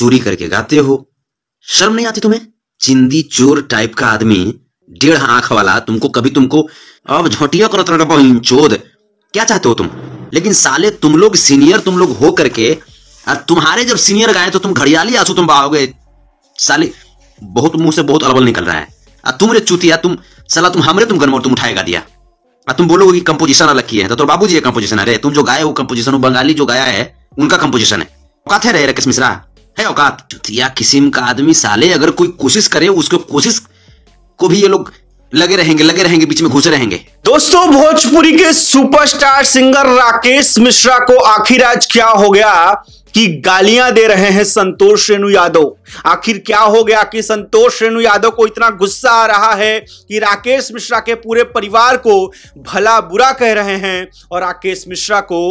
चोरी करके गाते हो शर्म नहीं आती तुम्हें चिंदी चोर टाइप का आदमी डेढ़ आंख वाला तुमको कभी तुमको अब झोटिया करो करत चोद क्या चाहते हो तुम लेकिन साले तुम लोग सीनियर तुम लोग हो करके और तुम्हारे जब सीनियर गाए तो तुम घड़ियाली आंसू तुम बाहोगे साले बहुत मुंह से बहुत अलबल निकल रहा है आ तुम रे चूतिया तुम साला तुम हमरे तुम गनमोर तुम उठाएगा दिया आ तुम बोलोगे कि कंपोजिशन अलग किए हैं तो, तो बाबू जी कंपोजिशन है रे तुम जो गाए वो कंपोजिशन वो बंगाली जो गाया है उनका कंपोजिशन है कथे रहे रकेश मिश्रा है औकात तो या किसी का आदमी साले अगर कोई कोशिश करे उसको कोशिश को भी ये लोग लगे रहेंगे लगे रहेंगे बीच में घुस रहेंगे दोस्तों भोजपुरी के सुपरस्टार सिंगर राकेश मिश्रा को आखिर आज क्या हो गया कि गालियां दे रहे हैं संतोष रेणु यादव आखिर क्या हो गया कि संतोष रेणु यादव को इतना गुस्सा आ रहा है कि राकेश मिश्रा के पूरे परिवार को भला बुरा कह रहे हैं और राकेश मिश्रा को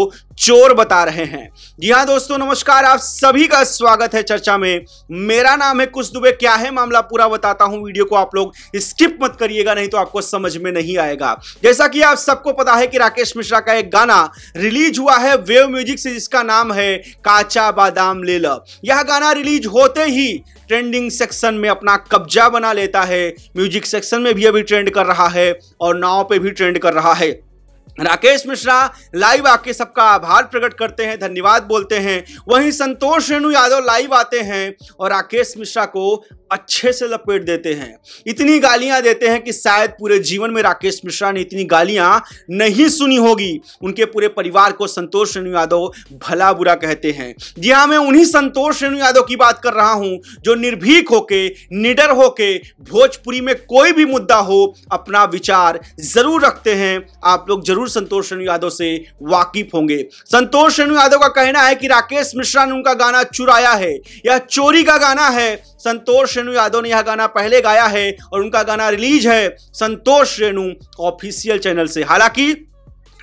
चोर बता रहे हैं जी हाँ दोस्तों नमस्कार आप सभी का स्वागत है चर्चा में मेरा नाम है कुछ दुबे क्या है मामला पूरा बताता हूं वीडियो को आप लोग स्किप मत करिएगा नहीं तो आपको समझ में नहीं आएगा जैसा कि आप सबको पता है कि राकेश मिश्रा का एक गाना रिलीज हुआ है वेव म्यूजिक से जिसका नाम है का चाचा बादाम ले लो यह गाना रिलीज होते ही ट्रेंडिंग सेक्शन में अपना कब्जा बना लेता है म्यूजिक सेक्शन में भी अभी ट्रेंड कर रहा है और नाव पे भी ट्रेंड कर रहा है राकेश मिश्रा लाइव आके सबका आभार प्रकट करते हैं धन्यवाद बोलते हैं वहीं संतोष रेणु यादव लाइव आते हैं और राकेश मिश्रा को अच्छे से लपेट देते हैं इतनी गालियां देते हैं कि शायद पूरे जीवन में राकेश मिश्रा ने इतनी गालियां नहीं सुनी होगी उनके पूरे परिवार को संतोष रेणु यादव भला बुरा कहते हैं जी हाँ मैं उन्हीं संतोष रेणु यादव की बात कर रहा हूँ जो निर्भीक होके निडर होके भोजपुरी में कोई भी मुद्दा हो अपना विचार जरूर रखते हैं आप लोग जरूर जरूर संतोष रेणु यादव से वाकिफ होंगे संतोष रेणु यादव का कहना है कि राकेश मिश्रा ने उनका गाना चुराया है यह चोरी का गाना है संतोष रेणु यादव ने यह गाना पहले गाया है और उनका गाना रिलीज है संतोष रेणु ऑफिशियल चैनल से हालांकि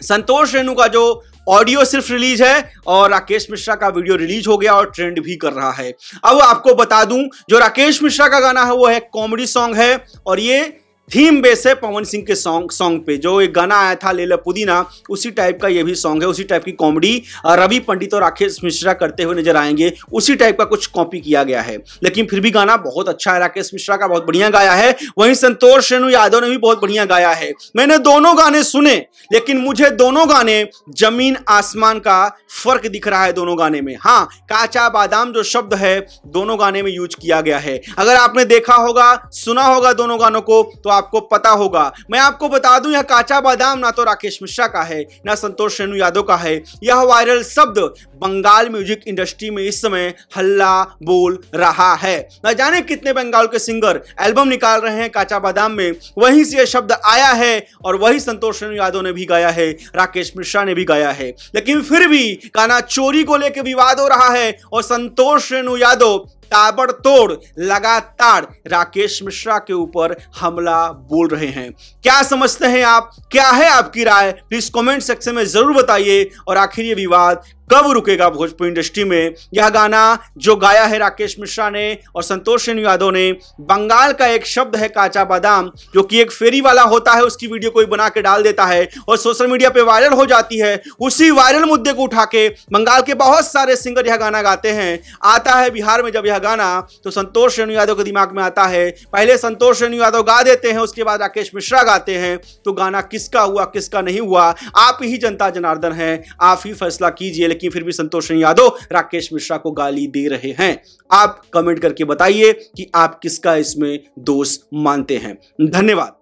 संतोष रेणु का जो ऑडियो सिर्फ रिलीज है और राकेश मिश्रा का वीडियो रिलीज हो गया और ट्रेंड भी कर रहा है अब आपको बता दूं जो राकेश मिश्रा का गाना है वो है कॉमेडी सॉन्ग है और ये थीम बेस है पवन सिंह के सॉन्ग सॉन्ग पे जो एक गाना आया था लेला पुदीना उसी टाइप का ये भी सॉन्ग है उसी टाइप की कॉमेडी रवि पंडित और राकेश मिश्रा करते हुए नजर आएंगे उसी टाइप का कुछ कॉपी किया गया है लेकिन फिर भी गाना बहुत अच्छा है राकेश मिश्रा का बहुत बढ़िया गाया है वहीं संतोष रेणु यादव ने भी बहुत बढ़िया गाया है मैंने दोनों गाने सुने लेकिन मुझे दोनों गाने जमीन आसमान का फर्क दिख रहा है दोनों गाने में हाँ काचा बादाम जो शब्द है दोनों गाने में यूज किया गया है अगर आपने देखा होगा सुना होगा दोनों गानों को तो आपको पता होगा मैं आपको बता दूं यह काचा बादाम ना तो राकेश मिश्रा का है ना संतोष रेणु यादव का है यह वायरल शब्द बंगाल म्यूजिक इंडस्ट्री में इस समय हल्ला बोल रहा है न जाने कितने बंगाल के सिंगर एल्बम निकाल रहे हैं काचा बादाम में वहीं से यह शब्द आया है और वही संतोष रेणु यादव ने भी गाया है राकेश मिश्रा ने भी गाया है लेकिन फिर भी गाना चोरी को लेकर विवाद हो रहा है और संतोष रेणु यादव ताबड़तोड़ लगातार राकेश मिश्रा के ऊपर हमला बोल रहे हैं क्या समझते हैं आप क्या है आपकी राय प्लीज कमेंट सेक्शन में जरूर बताइए और आखिर ये विवाद कब रुकेगा भोजपुरी इंडस्ट्री में यह गाना जो गाया है राकेश मिश्रा ने और संतोष सिंह यादव ने बंगाल का एक शब्द है काचा बादाम जो कि एक फेरी वाला होता है उसकी वीडियो कोई बना के डाल देता है और सोशल मीडिया पे वायरल हो जाती है उसी वायरल मुद्दे को उठा के बंगाल के बहुत सारे सिंगर यह गाना गाते हैं आता है बिहार में जब यह गाना तो संतोष रेणु यादव के दिमाग में आता है पहले संतोष रेणु यादव गा देते हैं उसके बाद राकेश मिश्रा गाते हैं तो गाना किसका हुआ किसका नहीं हुआ आप ही जनता जनार्दन है आप ही फैसला कीजिए लेकिन फिर भी संतोष यादव राकेश मिश्रा को गाली दे रहे हैं आप कमेंट करके बताइए कि आप किसका इसमें दोष मानते हैं धन्यवाद